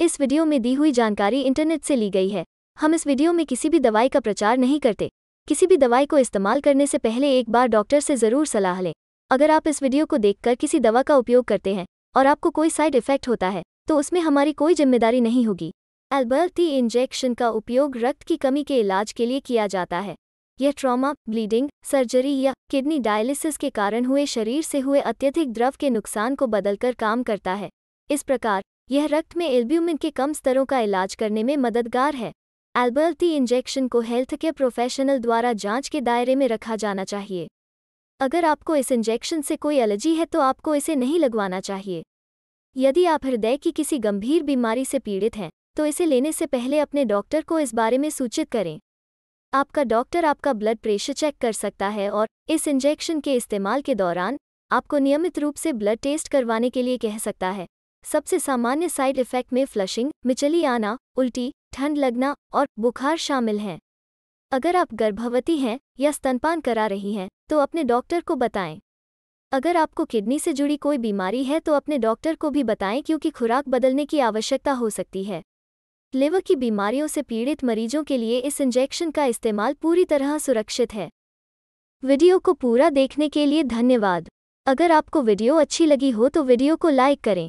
इस वीडियो में दी हुई जानकारी इंटरनेट से ली गई है हम इस वीडियो में किसी भी दवाई का प्रचार नहीं करते किसी भी दवाई को इस्तेमाल करने से पहले एक बार डॉक्टर से ज़रूर सलाह लें अगर आप इस वीडियो को देखकर किसी दवा का उपयोग करते हैं और आपको कोई साइड इफेक्ट होता है तो उसमें हमारी कोई जिम्मेदारी नहीं होगी एल्बर्टी इंजेक्शन का उपयोग रक्त की कमी के इलाज के लिए किया जाता है यह ट्रॉमा ब्लीडिंग सर्जरी या किडनी डायलिसिस के कारण हुए शरीर से हुए अत्यधिक द्रव के नुकसान को बदलकर काम करता है इस प्रकार यह रक्त में एल्ब्यूमिन के कम स्तरों का इलाज करने में मददगार है एल्बर्टी इंजेक्शन को हेल्थ केयर प्रोफेशनल द्वारा जांच के दायरे में रखा जाना चाहिए अगर आपको इस इंजेक्शन से कोई एलर्जी है तो आपको इसे नहीं लगवाना चाहिए यदि आप हृदय की किसी गंभीर बीमारी से पीड़ित हैं तो इसे लेने से पहले अपने डॉक्टर को इस बारे में सूचित करें आपका डॉक्टर आपका ब्लड प्रेशर चेक कर सकता है और इस इंजेक्शन के इस्तेमाल के दौरान आपको नियमित रूप से ब्लड टेस्ट करवाने के लिए कह सकता है सबसे सामान्य साइड इफेक्ट में फ्लशिंग मिचली आना उल्टी ठंड लगना और बुखार शामिल हैं अगर आप गर्भवती हैं या स्तनपान करा रही हैं तो अपने डॉक्टर को बताएं अगर आपको किडनी से जुड़ी कोई बीमारी है तो अपने डॉक्टर को भी बताएं क्योंकि खुराक बदलने की आवश्यकता हो सकती है लिवर की बीमारियों से पीड़ित मरीजों के लिए इस इंजेक्शन का इस्तेमाल पूरी तरह सुरक्षित है वीडियो को पूरा देखने के लिए धन्यवाद अगर आपको वीडियो अच्छी लगी हो तो वीडियो को लाइक करें